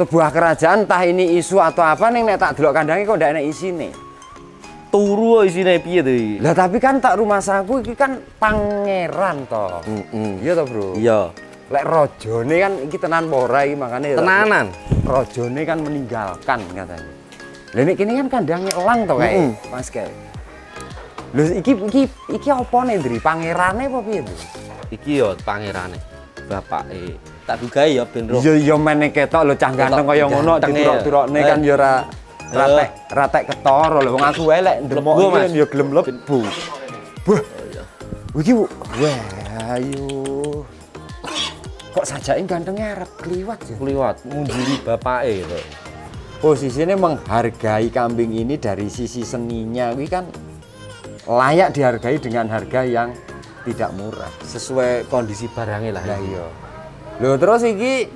sebuah kerajaan entah ini isu atau apa nih nek tak delok kandangnya kok ndak enak isine turu isine piye to lah tapi kan tak rumah saku iki kan pangeran to mm -mm. iya to bro iya lek rojone kan iki tenan pora iki makane ya, tenanan rojone kan meninggalkan katanya lah nek kene kan kandangnya elang to kae mm Mas kae Lho iki iki iki apa nih Dri? Pangerane apa piye, Dri? Iki yo pangerane. eh tak duga ya ben roh. Ya ya mene ketok lho cah ganteng kaya ngono diturok-turokne ya. kan ya ora eh. ratek ratek ketor lho wong aku elek ndemok kan ya gelem lebu. Wah. Oh, iya. Iki wah ayo. Kok sajake gantengnya arep kliwat ya? Kliwat, ngunjuli bapake gitu. Posisinya oh, menghargai kambing ini dari sisi seninya, ini kan layak dihargai dengan harga yang tidak murah sesuai kondisi barangnya lah. Nah, iya. Loh terus iki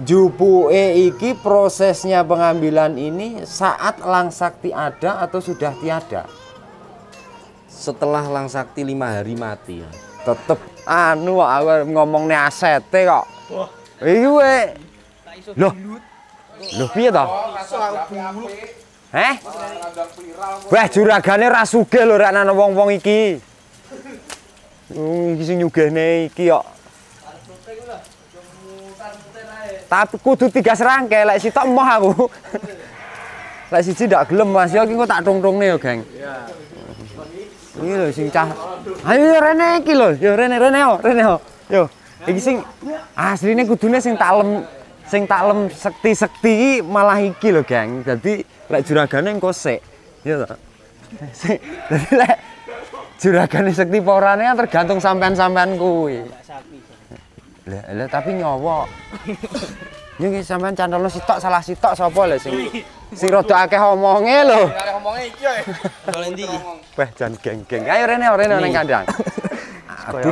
jupuke iki prosesnya pengambilan ini saat langsakti ada atau sudah tiada? Setelah langsakti lima hari mati ya. Tetep anu aku ngomongnya aset kok. Wah. Iki iya, we. Loh. Loh piye to? Heh? Wah juragane ra sugih lho rak wong-wong iki. Hmm, iki sing nyugihne iki kok. Tapi kudu tiga serangkai lek sitok emoh aku. lek siji ndak gelem Mas yo iki engko tak tungtungne yo, Geng. Iya. Iki lho sing cah. Ayo yo rene iki lho, yo rene rene yo, rene yo. Yo. Iki sing asline kudune sing taklem sing taklem sekti-sekti malah iki lho, Geng. Dadi lek juragane engko sik. Iya ta? jadi Dadi lek juragane sekti porane ya tergantung sampean-sampean kui. Lah, lah tapi nyawa. Ya nggih sampean cantolno sitok salah sitok sapa lho sing sing rada akeh omonge lho. Akeh omonge iki ya. Dolen ndi iki? Wah, jan geng-geng. Ayo rene rene ning kandang. Aku,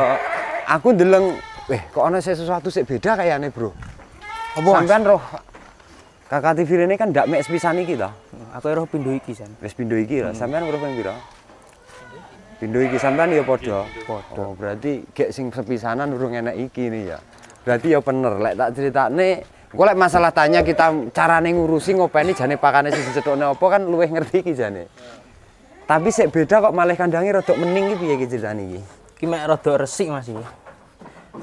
aku ndeleng, weh kok ana sesuatu sik beda kayaknya Bro. Apa sampean roh Kakak TV ini kan ndak mek sepisan iki to. Aku roh pindho iki, San. Wis pindho iki lho. Hmm. Sampean roh ping pira? Pindu iki sampean ya padha. Iya, iya. Padha. Oh, berarti gek sing sepisanan urung enek iki nih ya. Berarti ya bener lek tak critakne Gue lek masalah tanya kita carane ngurusi ngopeni jane pakane sing sedot apa kan luwih ngerti iki jane. Tapi sik beda kok malah kandange rodok mening iki piye iki ceritane iki. rotok resik masih.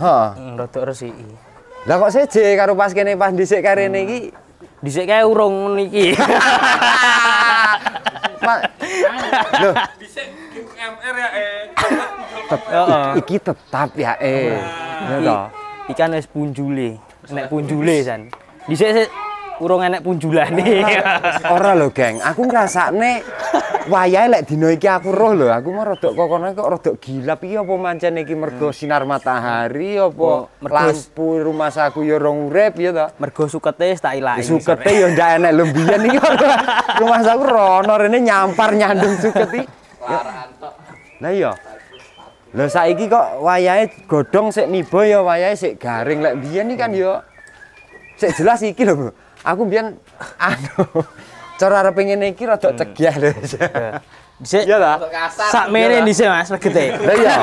Hah. Ha. Rodok resik hmm, Lah kok seje karo pas kene pas dhisik karene hmm. iki dhisik kae urung niki. Pak. Lho. MR ya eh. Tetep, iki tetap ya eh. Nah. Iya toh. Ikan wis punjule. Nek punjule san. Dhisik urung enek punjulane. Ora lho, geng. Aku ngrasakne wayahe lek dina iki aku roh lho, aku mau rodok kokono kok rodok gila iki apa mancen iki mergo hmm. sinar matahari apa oh, lampu rumah saku ya rong urip ya to Mergo sukete tak ilangi Sukete ya ndak enek lho mbiyen iki rumah saku rono rene nyampar nyandung suket iki. Laranto. Lah iya. Lho saiki kok wayahe godhong sik nibo ya wayahe sik garing lek biyen iki kan ya sik jelas iki lho, Bro. Aku biyen anu cara arep ngene iki rada hmm. cegiah lho. Dhisik. Iya ta? Sak mere dhisik Mas legete. Lah iya.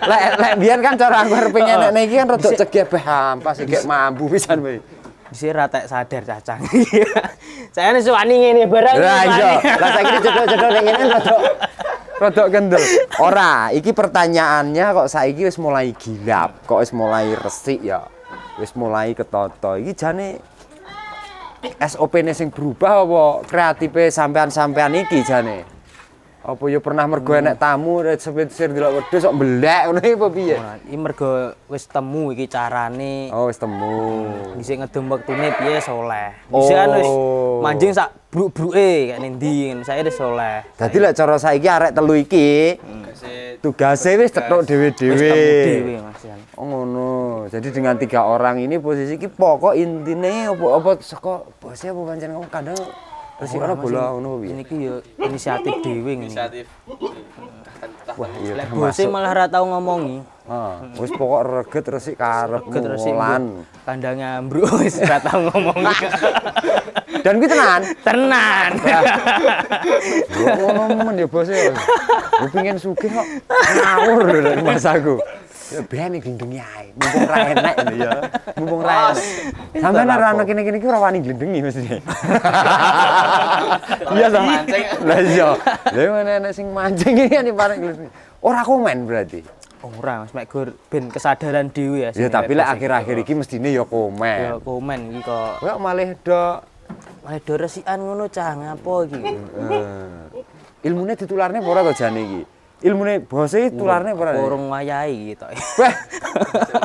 Lek lek biyen kan cara aku arep ngene oh. iki kan rada cegah beh hampas iki mampu pisan wae. Dhisik ra tek sadar cacang. Saya nih suwani ngene barang. Lah iya. Lah saiki dicedok-cedok yang ini rodok rodok kendel. Ora, iki pertanyaannya kok ini wis mulai gilap, kok wis mulai resik ya. Wis mulai ketoto. Iki jane sop nya yang berubah apa kreatife sampean-sampean ini jane? apa ya pernah mergo enek tamu sepinsir delok wedhus sok mblek ngono iki piye? ya iki mergo wis temu iki carane. Oh, wis temu. Dhisik ngedem wektune piye soleh. Dhisik anu oh. wis manjing sak bruk-bruke kayak ndi, saya wis soleh. Dadi lek cara saiki arek telu iki hmm. tugase wis cetok dhewe-dhewe. Oh ngono. Jadi dengan tiga orang ini posisi iki pokok intine apa apa saka bose apa pancen kamu kadang Terus ora bola ngono piye? Niki ya inisiatif dhewe ngene. Inisiatif. Wah, iya. bose malah ora tau ngomongi. Heeh. Ah, wis pokok reget resik karep reget resik Kandang ambruk wis ora tau ngomongi. Dan kuwi tenan. Tenan. Ngono men ya bose. Ku pengin sugih kok ngawur lho masaku. Ya ben iki glindungi ae. Mumpung ra enak ini ya. Mumpung ra enak sampe ora ono kene-kene iki ora wani glendengi mesti. Iya sama mancing. Lah iya. lha mana nek sing mancing iki kan paling glendengi Ora komen berarti. Ora, Mas Mek gur ben kesadaran dhewe ya. Ya tapi lek akhir-akhir iki mestine ya komen. Ya komen iki kok. Kok malah do, malah do resikan ngono cah ngapa iki. Heeh. Ilmune ditularne ora to jane iki? ilmune bose iya, tularnya berapa? ora urung wayahi gitu. Wah.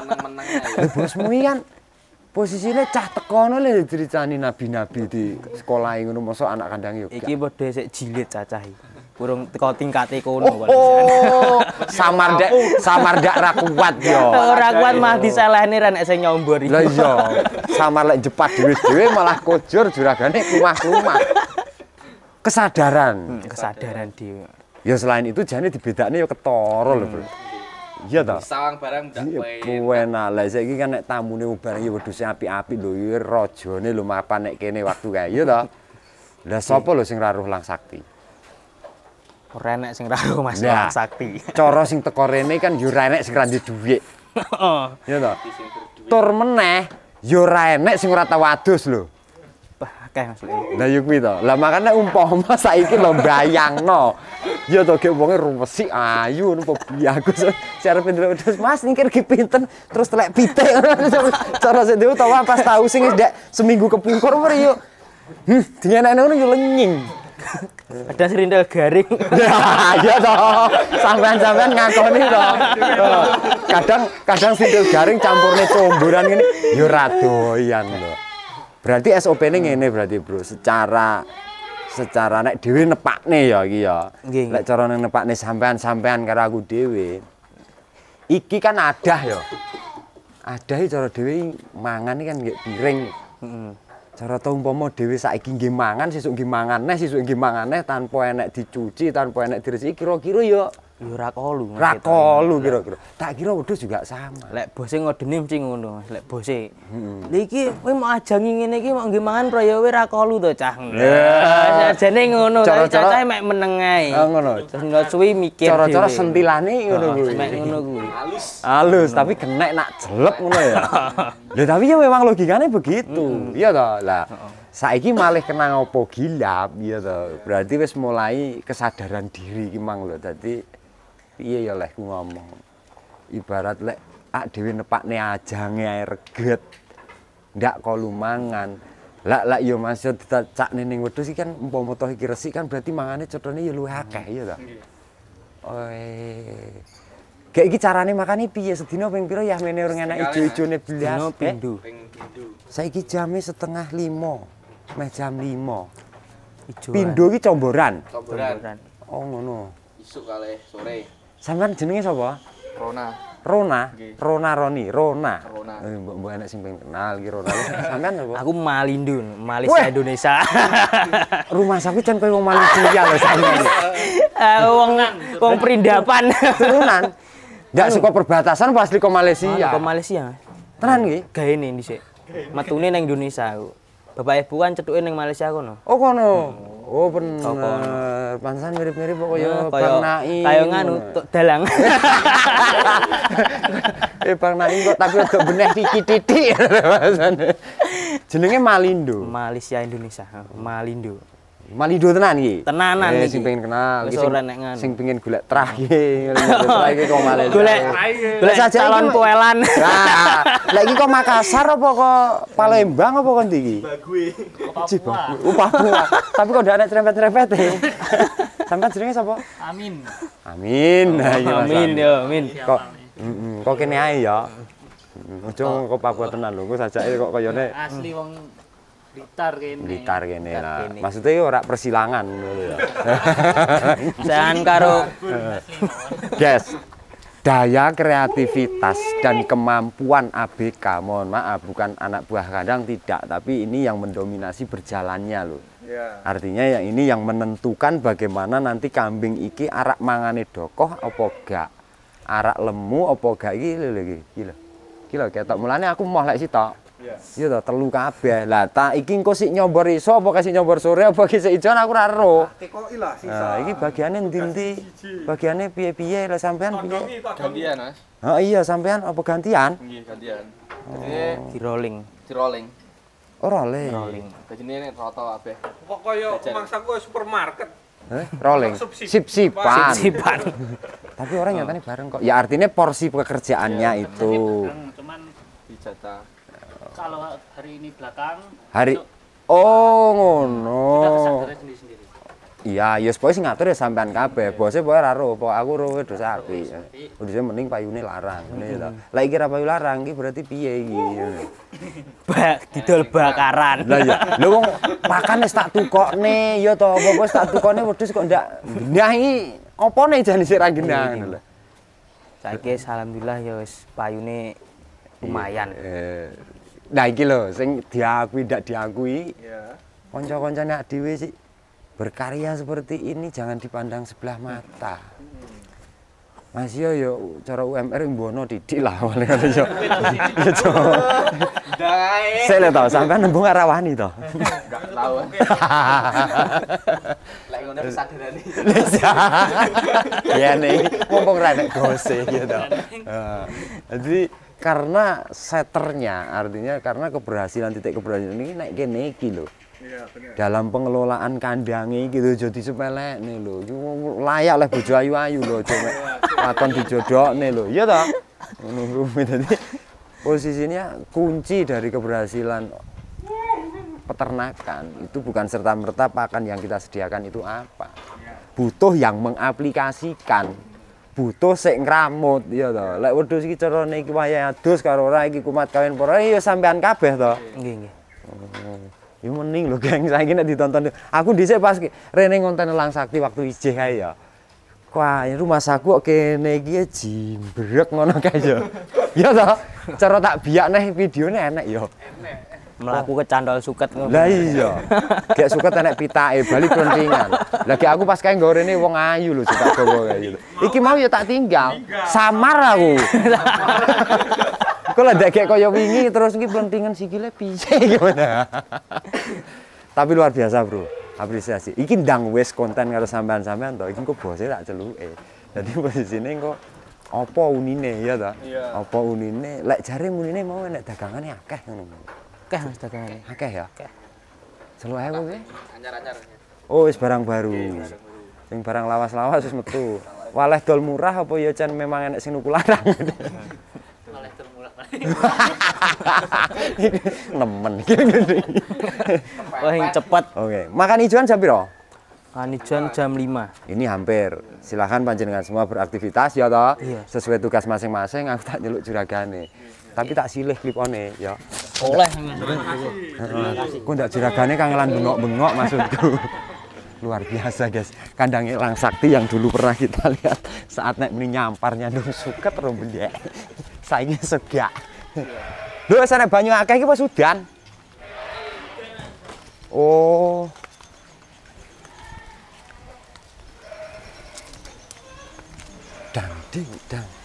Meneng-meneng Bosmu iki kan posisine cah tekono lho diceritani nabi-nabi di sekolah ngono masuk anak kandang yo. Iki wedhe sik jilid cacah iki. Burung teko tingkate kono oh, oh. samar dek samar dek ra kuat yo. Ora kuat mah diselehne ra nek sing nyombor iki. Lah iya. Samar lek cepat dhewe-dhewe malah kojur juragane rumah-rumah. Kesadaran, hmm, kesadaran di. Ya selain itu jane dibedakne ya ketara lho, Bro. Hmm. Iya ta. Sawang barang ndak iya, kowe. nah lha saiki kan nek tamune ubar iki wedhus apik api lho, iki iya, rajane lho mapan nek kene waktu kae, iya ta. Lah sapa lho sing raruh lang sakti? Ora enek sing raruh Mas nah, lang sakti. Cara sing teko rene kan yo ora enek sing ra dhuwit. Heeh. Oh. Iya ta. Tur meneh yo ora enek sing ora tau adus lho. akeh maksudnya. Lah yo kuwi to. Lah makane umpama saiki lho mbayangno ya tau kayak uangnya rumah si ayu nopo aku secara pinter terus mas ningkir ki pinter terus telek pite cara tau apa pas tahu sih nggak seminggu kepungkur mari yuk hmm dengan anak yuk lenying ada serindel garing ya iya toh sampean sampean ngakoni toh kadang kadang serindel garing campurnya comburan ini yuk radoyan loh berarti SOP ini ini berarti bro secara secara nek dhewe nepakne ya iki ya. Nggih. cara ning nepakne sampean-sampean karo aku dhewe. Iki kan adah ya. Adah iki cara dhewe mangan kan nggih piring. Heeh. Cara ta umpama dhewe saiki nggih mangan sesuk nggih mangan neh sesuk nggih mangan neh tanpa enek dicuci, tanpa enek diresiki kira-kira ya Ya rakolu. Rakolu kira-kira. Tak kira wedhus juga sama. Lek bose ngodeni mesti ngono, Mas. Lek bose. Hmm. Iki kowe mau ajangi ngene iki mau nggih mangan prayawe rakolu to, Cah. Ya sajane ngono, tapi cacahe mek meneng ae. Oh ngono. Terus suwi mikir. Cara-cara sentilane ngono ah, kuwi. Mek ngono kuwi. Halus. tapi genek nak jelek ngono ya. Lho tapi ya memang logikanya begitu. Iya toh. Lah saiki malih kena ngopo gila, ya to. Berarti wis mulai kesadaran diri gimang mang lho. Dadi piye ya lehku ngomong. Ibarat lek ak dhewe nepakne ajange ae reget. Ndak kolumangan. lak yo ya Mas dicakne ning wedhus iki kan umpama toh iki resik kan berarti mangane cetone ya luwih akeh ya ta. Oe. Kayak gini carane nih piye sedina ping pira ya mene ora enak ijo-ijone blas. Eh? Ping pindho. Saiki jamnya setengah limo meh jam 5. Ijo. Pindho eh. iki comboran. Comboran. Oh ngono. Isuk kali sore. sampean jenenge sapa? Rona. Rona. Okay. Rona Roni, Rona. Rona. Eh, mbok mbok enek sing pengen kenal iki Rona. sampean sapa? Aku Malindo, Malaysia Weh. Indonesia. Rumah sapi jan koyo wong Malaysia lho sampeyan. Eh wong wong perindapan. Turunan. Ndak suka perbatasan pasti ke Malaysia. Oh, ke Malaysia. Tenan iki? Gaene dhisik. Matune nang Indonesia aku bapak ibu kan cetuke ning Malaysia kono. Oh kono. Hmm. Oh bener. Oh, kono. Pansan mirip-mirip kok ya hmm, Bang Nai. Kayo untuk dalang. eh Bang Nai kok tapi agak beneh dikit-dikit. Jenenge Malindo. Malaysia Indonesia. Malindo. Malido tenan iki. Tenanan iki. Sing pengen kenal iki sing nek ngono. Sing pengen golek trah iki. Trah iki kok malah. Golek golek saja calon puelan, Nah, lek iki kok Makassar apa kok Palembang apa kok ndi iki? Bagui. Papua. Oh, Papua. Tapi kok ndak ana cerempet-cerempet e. Sampeyan jenenge sapa? Amin. Amin. Amin yo, amin. Kok kok kene ae ya. Ojo kok Papua tenan lho, kok sajake kok kayane asli wong Blitar kene. Blitar kene lah. Maksudnya yo ora persilangan ngono ya. Jangan karo Guys, daya kreativitas dan kemampuan ABK mohon maaf bukan anak buah kadang tidak tapi ini yang mendominasi berjalannya loh yeah. artinya yang ini yang menentukan bagaimana nanti kambing iki arak mangane dokoh apa gak arak lemu apa gak iki lho iki gila gila ketok mulane aku mau lek sitok Iya. Yeah. Iya telu kabeh. Lah tak iki engko sik nyombor iso apa kasih nyombor sore apa kasih ijon aku ora ero. Tekoki nah, lah sisa. Nah, iki bagiane ndi-ndi? Bagiane piye-piye lah sampean piye? Gantian, Mas. Oh iya sampean apa gantian? Nggih, gantian. Oh. Jadi di rolling. Di rolling. Oh rolling. Rolling. Jadi ini rata kabeh. Kok kaya mangsaku supermarket. Eh, rolling. Sip-sipan. Sip-sipan. Tapi orang oh. nyatanya bareng kok. Ya artinya porsi pekerjaannya ya, itu. Iya, Cuman dijatah kalau hari ini belakang hari oh ngono iya ya yes, pokoke ngatur ya sampean kabe iya. bosnya pokoke ra ro aku ro wedhus api wedhus mending payune larang ngene ya lah iki ra payu larang iki berarti piye gitu? bak didol nah, bakaran lah ya lho wong makan wis tak tukokne ya to apa wis tak tukokne kok ndak nyai iki opone jangan sik ra gendang iya, iya. lho saiki alhamdulillah ya payune lumayan Nah iki lho sing diakui ndak diakui. Iya. Kanca-kancane awake dhewe sih berkarya seperti ini jangan dipandang sebelah mata. Mas yo iya, yo iya, cara UMR mbono didik lah oleh kali yo. Yo coba. Saya lihat tau sampean nembung arawani to. Enggak tahu. Lek ngono sadarane. Ya nih, mumpung ra gosip gose iya, gitu. Nah, jadi karena seternya artinya karena keberhasilan titik keberhasilan ini naik kene iki Iya, Dalam pengelolaan kandangnya gitu jadi sepele nih lo. Layak lah bojo ayu-ayu lo, cuma dijodoh nih lo Iya toh? Iya Ngono posisinya kunci dari keberhasilan peternakan itu bukan serta merta pakan yang kita sediakan itu apa. Iya. Butuh yang mengaplikasikan butuh sik ngramut ya to. Lek wedhus iki carane iki wayahe adus karo ora iki kumat kawin para ya sampean kabeh to. Nggih nggih. Ya mending lho geng saiki nek ditonton. Aku dhisik pas rene ngonten lang sakti waktu ijih kae ya. Wah, ini rumah saku oke kene iki ya jimbrek ngono kae ya. Ya to. Cara tak biak neh videone enek ya. Enek melaku oh. candol suket lah iya kayak suket enak pitae balik kelentingan lagi aku pas kayak gore ini wong ayu lho suka gowo kayak gitu iki mau ya tak tinggal samar aku kok lah kayak kaya wingi terus iki kelentingan sikile piye gimana tapi luar biasa bro apresiasi iki ndang wes konten karo sampean-sampean to iki kok bose tak celuke jadi posisine kok apa unine ya ta iya. apa unine lek jare unine mau enak dagangane akeh ngono akeh Mas ini Akeh ya? Akeh. ayo ya? piye? anjar-anjar Oh, wis barang baru. yang barang lawas-lawas wis metu. Waleh dol murah apa ya cen memang enak sing nuku larang. Waleh dol murah. Nemen iki Wah, oh, yang cepet. Oke, makan ijuan jam piro? Makan ijuan jam 5. Ini hampir. Silahkan panjenengan semua beraktivitas ya toh. Iya. Sesuai tugas masing-masing aku tak nyeluk nih tapi iya. tak silih klip one ya oleh aku ndak jeragane lan bengok-bengok maksudku luar biasa guys kandang ilang sakti yang dulu pernah kita lihat saat naik ini nyamparnya dong suket ya saingnya segak lu sana banyu akeh iki sudan oh dang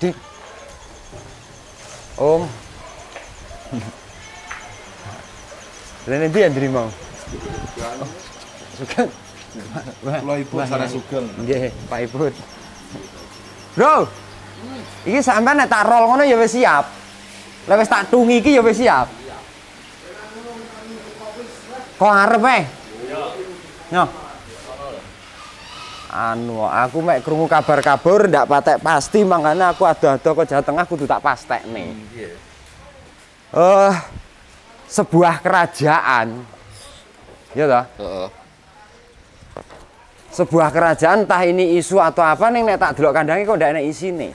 ding Om. Rene dia yang terima. Sugeng. ibu sana sugeng. Iya, Pak Ibu. Bro, ini sampai nih tak roll ngono ya wes siap. Lewes tak tungi ki ya wes siap. Kok harap eh? Iya. Nyo. anu aku mek krungu kabar kabur ndak patek pasti makanya aku ada-ada ke Jawa Tengah kudu tak pastek nih hmm, yeah. Iya. uh, sebuah kerajaan ya toh uh -uh. sebuah kerajaan entah ini isu atau apa nih nek tak delok kandangnya kok ndak enak isine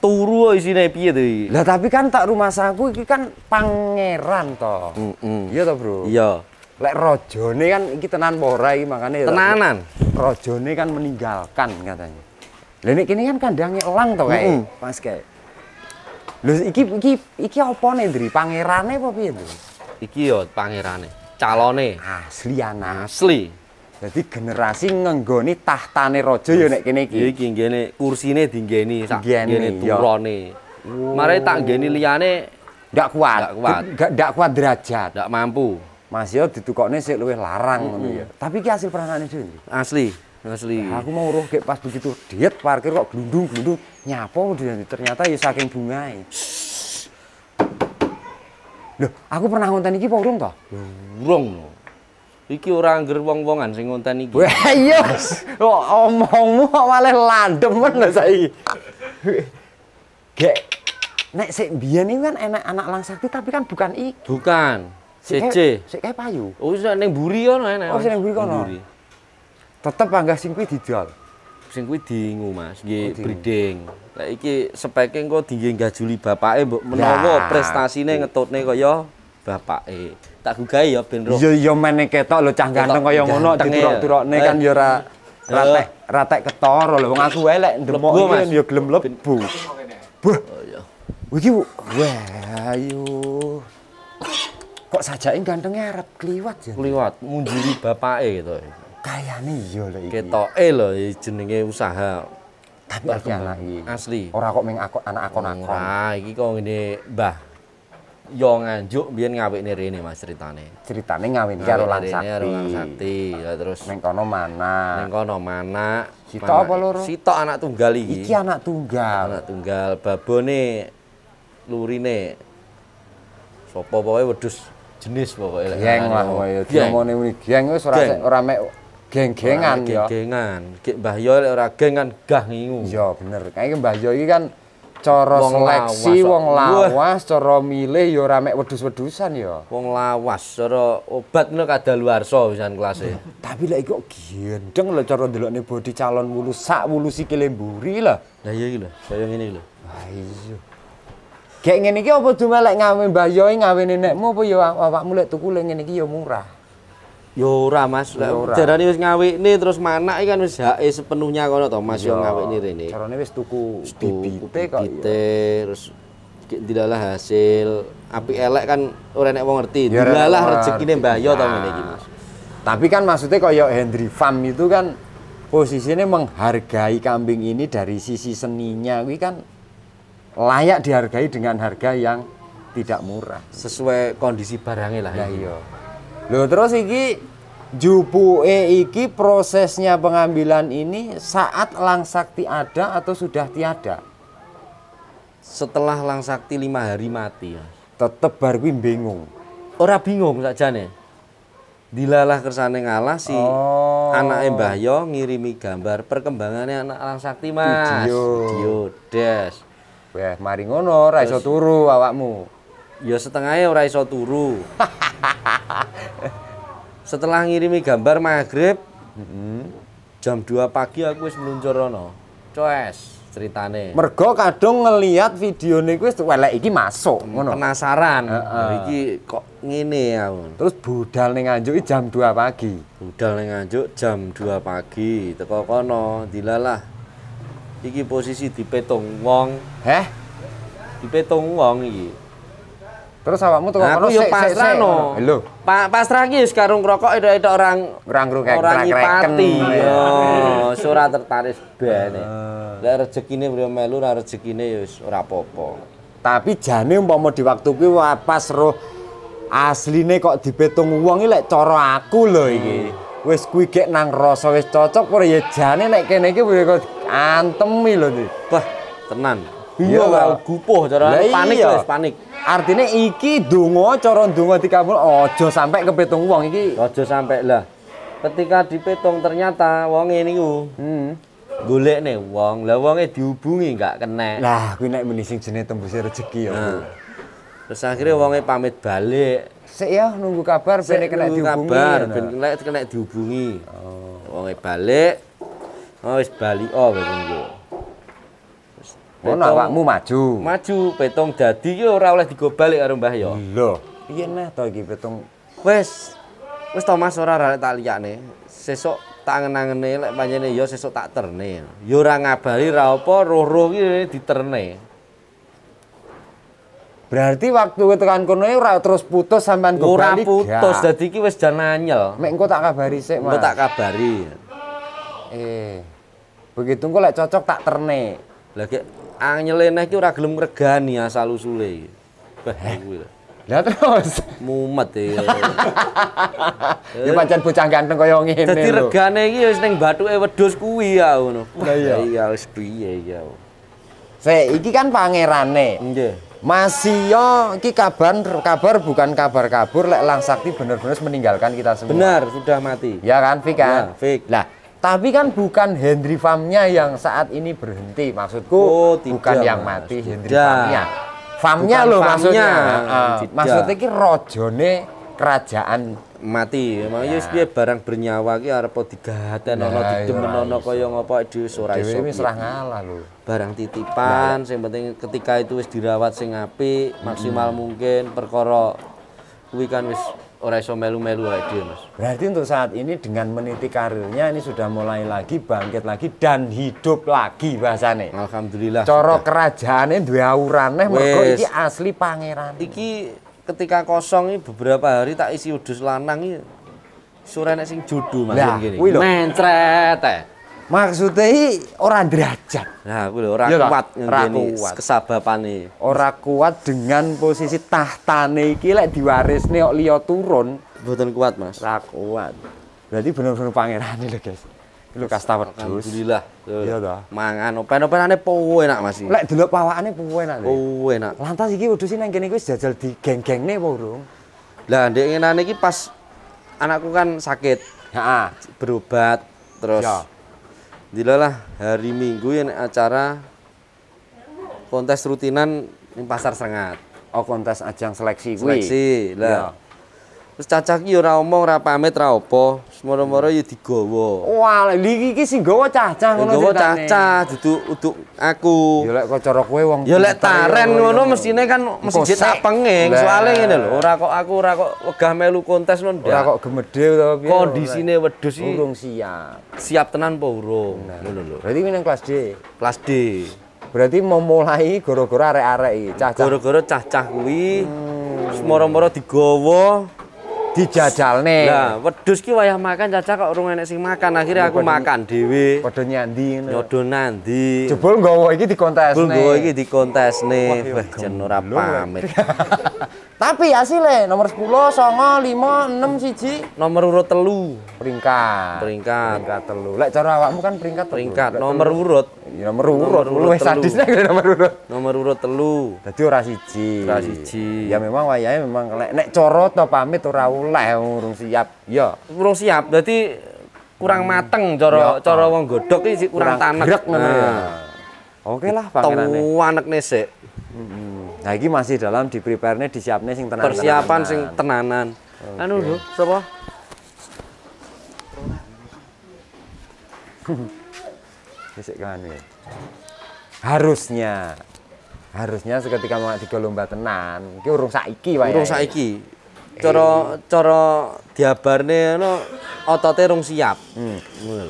turu isine piye to lah tapi kan tak rumah saku iki kan pangeran toh heeh mm -mm. iya toh bro iya lek rojone kan iki tenan porai iki makane ya tenanan. Rojone kan meninggalkan katanya. Lah nek kene kan kandangnya elang to kae, mm Mas kae. Lho iki iki iki opone Ndri? Pangerane apa piye, Ndri? Iki yo pangerane, calone. Asli anak. Asli. Jadi generasi ngenggoni tahtane rojo ya nek kene iki. Iki nggene kursine dinggeni sak turone. Oh. Mare tak nggeni liyane ndak kuat. Ndak kuat. Ndak kuat derajat. Ndak mampu. Mas yo ditukokne sik luwih larang mm -hmm. Tapi ki hasil itu dhewe. Asli, asli. Nah, aku mau roh kayak pas begitu diet parkir kok glundung-glundung nyapo dia ternyata ya saking bungae. Loh, aku pernah ngonten iki apa urung to? Urung loh Iki ora angger wong-wongan sing ngonten iki. Wah, iya. Omongmu kok malah landem men lho saiki. Gek. Nek sik biyen kan enak anak langsakti tapi kan bukan iki. Bukan. Sece. Sik kae payu. Oh, sing ning Buri kono enak. Oh, sing ning Buri kono. Buri. Tetep panggah sing kuwi didol. Sing kuwi dingu, Mas. Nggih oh, breeding. Lah iki speke engko dienggo gajuli bapake mbok menawa prestasine ngetutne kaya bapake. Tak gugae ya ben ro. Ya ya mene ketok lho cah ganteng kaya ngono ya. diturok-turokne kan ya ora eh. ratek ratek ketara lho wong aku elek ndemok iki ya gelem lebu. Buh. Oh iya. Iki wae ayo kok ini ganteng Arab keliwat ya. keliwat ngunjuri bapake gitu. nih iya yo lho iki. eh lo, jenenge usaha. Tapi iki lagi. Asli. orang kok mengaku anak aku nakon. Nah, ini kok ngene Mbah. Yo nganjuk biyen ini rene Mas ceritane. Ceritane ngawe ini Lan Sakti. Ya terus mengkono mana? mengkono mana mana? Sitok apa si Sitok anak tunggal iki. Iki anak tunggal. Anak tunggal babone lurine sopo pokoke wedus jenis pokoknya geng lah pokoknya diomongin ini geng wis orang mek geng-gengan ya geng-gengan kayak Mbah Yo orang geng kan gah ngingu iya bener kayak Mbah Yo ini kan cara seleksi wong lawas cara milih ya orang mek wedhus-wedhusan ya wong lawas cara obat luar kadaluarsa pisan kelasnya. tapi lek kok gendeng lho dulu ndelokne bodi calon mulu sak mulu si kelemburi lah lah iya lah, saya ini lah, iki Kayak ngene iki apa cuma lek ngawe Mbah Yoi ngawene nekmu apa ya awakmu lek tuku lek ngene iki ya murah. Ya ora Mas, ya jarane wis ngawekne terus manak iki kan wis hake sepenuhnya kono to Mas yo ya ya, ngawekne rene. Jarane wis tuku bibite kok. Bibite terus dilalah hasil api elek kan ora nek wong ngerti. Dilalah rezekine Mbah Yo to ngene iki Mas. Tapi kan maksudnya kayak Henry Farm itu kan posisinya menghargai kambing ini dari sisi seninya wih kan layak dihargai dengan harga yang tidak murah sesuai kondisi barangnya lah ya. iya lo terus iki E iki prosesnya pengambilan ini saat langsakti ada atau sudah tiada setelah langsakti lima hari mati ya tetep bingung ora bingung saja nih dilalah kersane ngalah si oh. anak Mbah Yo ngirimi gambar perkembangannya anak Langsakti Mas. Video des. Weh, mari ngono, ora iso turu awakmu. Ya setengahnya ora iso turu. Setelah ngirimi gambar maghrib, mm -hmm. jam 2 pagi aku wis meluncur rono. Coes ceritane. Mergo kadung ngelihat videone kuwi welek iki masuk hmm, ngono. Penasaran. Uh, uh. Iki kok ngene ya? Terus budal ning jam 2 pagi. Budal ning jam 2 pagi teko kono dilalah iki posisi di petong wong. Heh? petong wong iki. Terus awakmu tuh nah, aku yo pasrahno. Lho. Pa pasrah ki sekarang karo itu orang orang ngrokok orang nyipati. Yo, surat tertarik bene. Lah rezekine belum melu ora rezekine yo ora Tapi Jani umpama di waktu gue pas roh asline kok petong wong ini lek cara aku loh, iki. Hmm. Wis kuwi nang rasa wes cocok pura ya Jani nek kene iki antem lho iki. Bah, tenan. Iya, iya gupuh cara panik iya. wis panik. Artinya iki donga cara di dikabul ojo sampai kepetung wong iki. Ojo sampai lah. Ketika di petong ternyata wong ini ku. Hmm. gule nih wong, lah uangnya dihubungi nggak kena. Lah, kuwi naik meni sing jenenge rezeki ya. Nah. Terus akhirnya hmm. pamit balik. Sik ya nunggu kabar ben kena dihubungi. Kabar ben kena dihubungi. Oh. Wonge balik Ah, oh iya. wis bali oh wis iki. Ono awakmu maju. Maju petung dadi yo ora oleh digobalik karo Mbah yo. Lho, piye neh to iki petung? Wis. Wis to Mas ora rek tak liyane. Sesuk tak angen-angene lek panjene yo sesuk tak terne. Yo ora ngabari ra apa roh-roh iki diterne. Berarti waktu tekan kono e ora terus putus sampean go Ora putus, dadi iki wis jan anyel. Mek engko tak kabari sik, Mas. Engko tak kabari. Eh. Begitu engko lek cocok tak terne. Lah ki anyeleneh ki ora gelem regani asal usule. Bahaya eh, kuwi. terus mumet ya. ya pancen bocah ganteng kaya ngene. Dadi regane iki wis ning bathuke wedhus kuwi ya ngono. Lah iya. Iya wis piye ya. Se, iki kan pangerane. Nggih. Masih yo iki kabar kabar bukan kabar kabur lek Lang Sakti bener-bener meninggalkan kita semua. Benar, sudah mati. Ya kan Fik kan? Ya, Fik. Lah, tapi kan bukan Henry Farmnya yang saat ini berhenti, maksudku oh, tidak, bukan yang mati Henry Farmnya Famnya loh maksudnya. Uh, maksudnya ki rojone kerajaan mati. Emang ya dia ya. barang bernyawa ki arep digaten ana iya, didemen ana iya. kaya ngopo di sore iso. wis ngalah lho. Barang titipan iya. sing penting ketika itu wis dirawat sing apik, maksimal hmm. mungkin perkara kuwi kan wis Orang iso melu-melu awake Mas. Berarti untuk saat ini dengan meniti karirnya ini sudah mulai lagi bangkit lagi dan hidup lagi bahasane. Alhamdulillah. Cara kerajaane dua aurane eh, mergo ini asli pangeran. Iki ketika kosong ini beberapa hari tak isi udus lanang ini sore sing judu Mas ngene. Mencret. Eh. Maksudnya orang derajat. Nah, aku loh orang iya kuat kesabapan nih Orang kuat dengan posisi tahtane kira diwaris diwarisne kok liya turun, Bukan kuat, Mas. orang kuat. Berarti benar bener ini loh guys. Lho kasta wedhus. Alhamdulillah. Iya dah. Mangan open ane po enak, Mas. Lek pawa ane po enak. Po enak. Lantas iki sih nang kene guys jajal di geng gengne apa urung? Lah, ingin ngenane iki pas anakku kan sakit. ya Berobat terus ya dilalah hari Minggu yang acara kontes rutinan di pasar sangat. Oh kontes ajang seleksi. Seleksi, lah. Ya. Terus cacah ki ora omong, ora pamit, ora apa. Semoro-moro ya digawa. Wah, iki iki sing gawa cacah ngono Gawa cacah duduk-duduk aku. Ya lek kok cara kowe wong Ya lek taren ngono mestine kan mesti jek tak soalnya soalé ngene lho. Ora kok aku ora kok wegah melu kontes ngono Ora kok gemedhe utawa piye. Kondisine wedhus iki urung siap. Siap tenan apa urung? Ngono lho. Berarti kuwi kelas D. Kelas D. Berarti mau mulai gara-gara arek-arek iki, cah-cah. Gara-gara cah kuwi. Hmm. Semoro-moro digawa nih Lah, wedhus ki wayah makan caca kok urung enek sing makan. Akhirnya aku makan dhewe. Padha nyandi ngono. nanti nandi. Jebul nggawa iki nih Jebul nggawa iki dikontesne. Wah, iya, nih ora pamit. Tapi hasilnya nomor 10, songo, 5, 6, siji. Nomor urut telu. Peringkat. Peringkat. Peringkat telu. Lek cara awakmu kan peringkat telu. Peringkat. Nomor urut. Ya, nomor urut. Nomor urut. sadisnya nomor urut. Nomor urut telu. Dadi orang siji. Orang siji. Ya memang wayahe memang lek nek Coro to pamit ora oleh urung siap. Ya. Urung siap. Jadi kurang hmm. mateng Coro ya, wong Godok ini kurang, kurang ya. Nah. Oke lah Tau ya. anak sik. Hmm. Nah, ini masih dalam di prepare-ne sing tenanan. Persiapan sing tenanan. Okay. Anu lho, sapa? Wisik kan ya. Harusnya harusnya seketika mau di lomba tenan, iki urung saiki wae. Ya? Urung saiki. Eh. Cara hey. cara diabarne ngono anu, otote rung siap. Hmm.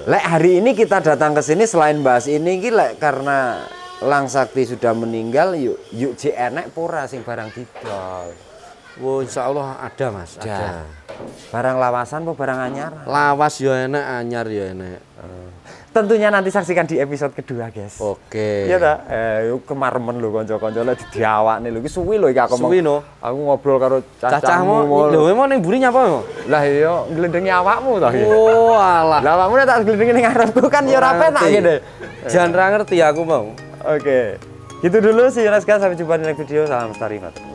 Lek hari ini kita datang ke sini selain bahas ini iki lek karena Lang Sakti sudah meninggal yuk yuk si enek pora sing barang didol. Wo Insya Allah ada Mas, ada. Barang lawasan apa barang anyar? Lawas yo ya enek, anyar yo ya enek. Eh, tentunya nanti saksikan di episode kedua, guys. Oke. Okay. Iya ta? Eh, yuk lu lho kanca lah di diawak nih lu, suwi lo, iki aku Suwi no. Aku ngobrol karo cacahmu. Lo emang nih burinya apa mo? Lah yo, iya, gelendengnya awakmu ta. Oh, alah. Lah kamu nih tak gelendengin yang arepku kan yo ya rapet, aja deh. Jangan ngerti aku mau. Oke. Okay. Gitu dulu sih Naska sampai jumpa di next video. Salam Starima.